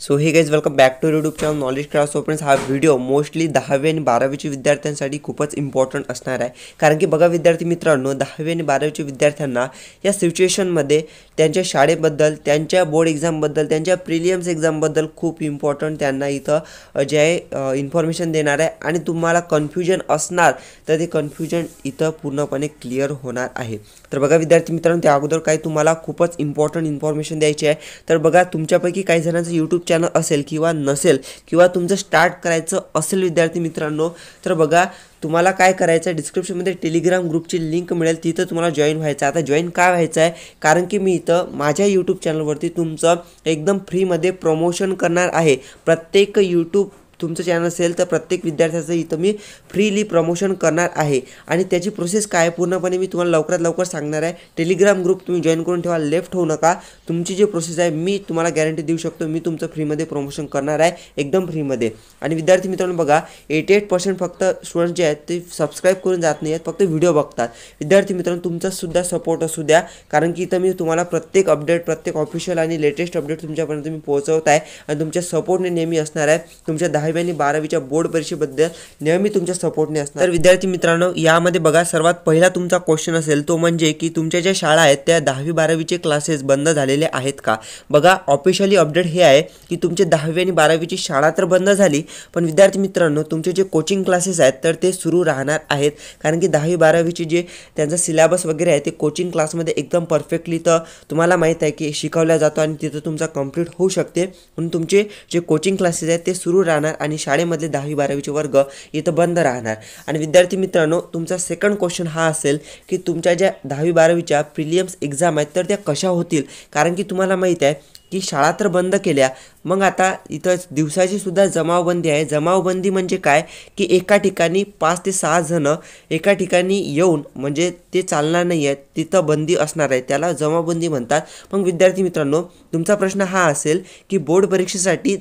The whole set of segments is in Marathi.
so hey guys welcome back to YouTube channel knowledge class opens हा व्हिडिओ मोस्टली दहावी आणि बारावीच्या विद्यार्थ्यांसाठी खूपच इम्पॉर्टंट असणार आहे कारण की बघा विद्यार्थी मित्रांनो दहावी आणि बारावीच्या विद्यार्थ्यांना या सिच्युएशनमध्ये त्यांच्या शाळेबद्दल त्यांच्या बोर्ड एक्झामबद्दल त्यांच्या प्रिलियम्स एक्झामबद्दल खूप इम्पॉर्टंट त्यांना इथं जे आहे इन्फॉर्मेशन देणार आहे आणि तुम्हाला कन्फ्युजन असणार तर ते कन्फ्युजन इथं पूर्णपणे क्लिअर होणार आहे तर बघा विद्यार्थी मित्रांनो त्या अगोदर काही तुम्हाला खूपच इम्पॉर्टंट इन्फॉर्मेशन द्यायची आहे तर बघा तुमच्यापैकी काही जणांचं यूट्यूब चॅनल असेल किंवा नसेल किंवा तुमचं स्टार्ट करायचं असेल विद्यार्थी मित्रांनो तर बघा तुम्हाला काय करायचं आहे डिस्क्रिप्शनमध्ये टेलिग्राम ग्रुपची लिंक मिळेल तिथं तुम्हाला जॉईन व्हायचं आहे आता जॉईन काय व्हायचं आहे कारण की मी इथं माझ्या यूट्यूब चॅनलवरती तुमचं एकदम फ्रीमध्ये प्रमोशन करणार आहे प्रत्येक यूट्यूब तुमचं चॅनल असेल तर प्रत्येक विद्यार्थ्याचं इथं मी फ्रीली प्रमोशन करणार आहे आणि त्याची प्रोसेस काय पूर्णपणे मी तुम्हाला लवकरात लवकर सांगणार आहे टेलिग्राम ग्रुप तुम्ही जॉईन करून ठेवा लेफ्ट होऊ नका तुमची जी प्रोसेस आहे मी तुम्हाला गॅरंटी देऊ शकतो मी तुमचं फ्रीमध्ये प्रमोशन करणार आहे एकदम फ्रीमध्ये आणि विद्यार्थी मित्रांनो बघा एटी एट पर्सेंट फक्त स्टुडंट जे आहेत ते सबस्क्राईब करून जात नाही आहेत फक्त व्हिडिओ बघतात विद्यार्थी मित्रांनो तुमचासुद्धा सपोर्ट असू द्या कारण की इथं मी तुम्हाला प्रत्येक अपडेट प्रत्येक ऑफिशियल आणि लेटेस्ट अपडेट तुमच्यापर्यंत मी पोहोचवत आहे आणि तुमच्या सपोर्टने नेहमी असणार आहे तुमच्या दहा दहावी आणि बारावीच्या बोर्ड परीक्षेबद्दल नेहमी तुमच्या सपोर्टने असणार तर विद्यार्थी मित्रांनो यामध्ये बघा सर्वात पहिला तुमचा क्वेश्चन असेल तो म्हणजे की तुमच्या ज्या शाळा आहेत त्या दहावी बारावीचे क्लासेस बंद झालेले आहेत का बघा ऑफिशियली अपडेट हे आहे की तुमचे दहावी आणि बारावीची शाळा तर बंद झाली पण विद्यार्थी मित्रांनो तुमचे जे कोचिंग क्लासेस आहेत तर ते सुरू राहणार आहेत कारण की दहावी बारावीचे जे त्यांचा सिलेबस वगैरे आहे ते कोचिंग क्लासमध्ये एकदम परफेक्टली तर तुम्हाला माहीत आहे की शिकवला जातो आणि तिथं तुमचा कम्प्लीट होऊ शकते म्हणून तुमचे जे कोचिंग क्लासेस आहेत ते सुरू राहणार राहणार आणि शाळेमधले दहावी बारावीचे वर्ग इथं बंद राहणार आणि विद्यार्थी मित्रांनो तुमचा सेकंड क्वेश्चन हा असेल की तुमच्या ज्या दहावी बारावीच्या प्रिलियम्स एक्झाम आहेत तर त्या कशा होतील कारण की तुम्हाला माहीत आहे की शाळा तर बंद केल्या मग आता इथं दिवसाची सुद्धा जमावबंदी आहे जमावबंदी म्हणजे काय की एका ठिकाणी पाच ते सहा जणं एका ठिकाणी येऊन म्हणजे ते चालणार नाही आहेत तिथं बंदी असणार आहे त्याला जमावबंदी म्हणतात मग विद्यार्थी मित्रांनो तुमचा प्रश्न हा असेल की बोर्ड परीक्षेसाठी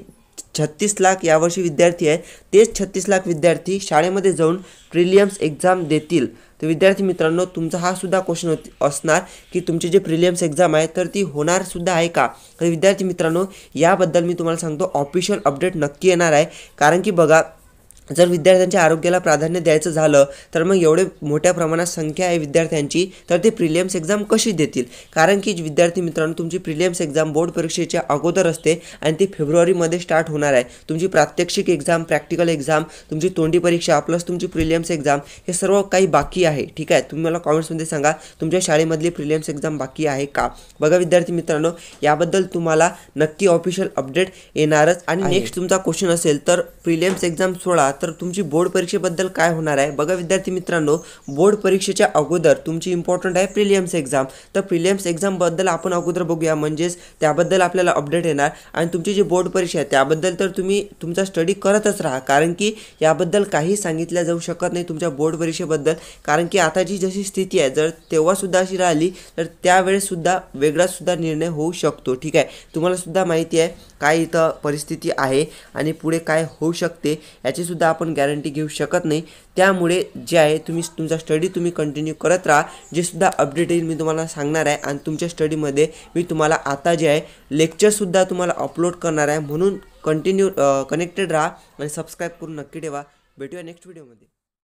छत्तीस लाख यावर्षी विद्यार्थी आहे तेच छत्तीस लाख विद्यार्थी शाळेमध्ये जाऊन प्रिलियम्स एक्झाम देतील तर विद्यार्थी मित्रांनो तुमचा हा सुद्धा क्वेश्चन होत असणार की तुमची जे प्रिलियम्स एक्झाम आहे तर ती होणार सुद्धा आहे का तर विद्यार्थी मित्रांनो याबद्दल मी तुम्हाला सांगतो ऑफिशियल अपडेट नक्की येणार आहे कारण की बघा जर विद्यार्थ्यांच्या आरोग्याला प्राधान्य द्यायचं झालं तर मग एवढे मोठ्या प्रमाणात संख्या आहे विद्यार्थ्यांची तर ते प्रिलियम्स एक्झाम कशी देतील कारण की विद्यार्थी मित्रांनो तुमची प्रिलियम्स एक्झाम बोर्ड परीक्षेच्या अगोदर असते आणि ती फेब्रुवारीमध्ये स्टार्ट होणार आहे तुमची प्रात्यक्षिक एक्झाम प्रॅक्टिकल एक्झाम तुमची तोंडी परीक्षा प्लस तुमची प्रिलियम्स एक्झाम हे सर्व काही बाकी आहे ठीक आहे तुम्ही मला कॉमेंट्समध्ये सांगा तुमच्या शाळेमधली प्रिलियम्स एक्झाम बाकी आहे का बघा विद्यार्थी मित्रांनो याबद्दल तुम्हाला नक्की ऑफिशियल अपडेट येणारच आणि नेक्स्ट तुमचा क्वेश्चन असेल तर प्रिलियम्स एक्झाम सोळा तर तुमची बोर्ड परीक्षेबद्दल काय होणार आहे बघा विद्यार्थी मित्रांनो बोर्ड परीक्षेच्या अगोदर तुमची इम्पॉर्टंट आहे प्रिलियम्स एक्झाम तर प्रिलियम्स एक्झामबद्दल आपण अगोदर बघूया म्हणजेच त्याबद्दल आपल्याला अपडेट येणार आणि तुमची जी बोर्ड परीक्षा आहे त्याबद्दल तर तुम्ही तुमचा स्टडी करतच राहा कारण की याबद्दल काही सांगितल्या जाऊ शकत नाही तुमच्या बोर्ड परीक्षेबद्दल कारण की आताची जशी स्थिती आहे जर तेव्हासुद्धा अशी राहिली तर त्यावेळेससुद्धा वेगळासुद्धा निर्णय होऊ शकतो ठीक आहे तुम्हालासुद्धा माहिती आहे काय इथं परिस्थिती आहे आणि पुढे काय होऊ शकते याचीसुद्धा सुद्धा आपण गॅरंटी घेऊ शकत नाही त्यामुळे जे आहे तुम्ही तुमचा स्टडी तुम्ही कंटिन्यू करत राहा जे सुद्धा अपडेट येईल मी तुम्हाला सांगणार आहे आणि तुमच्या स्टडीमध्ये मी तुम्हाला आता जे आहे लेक्चरसुद्धा तुम्हाला अपलोड करणार आहे म्हणून कंटिन्यू कनेक्टेड राहा आणि सबस्क्राईब करून नक्की ठेवा भेटूया नेक्स्ट व्हिडिओमध्ये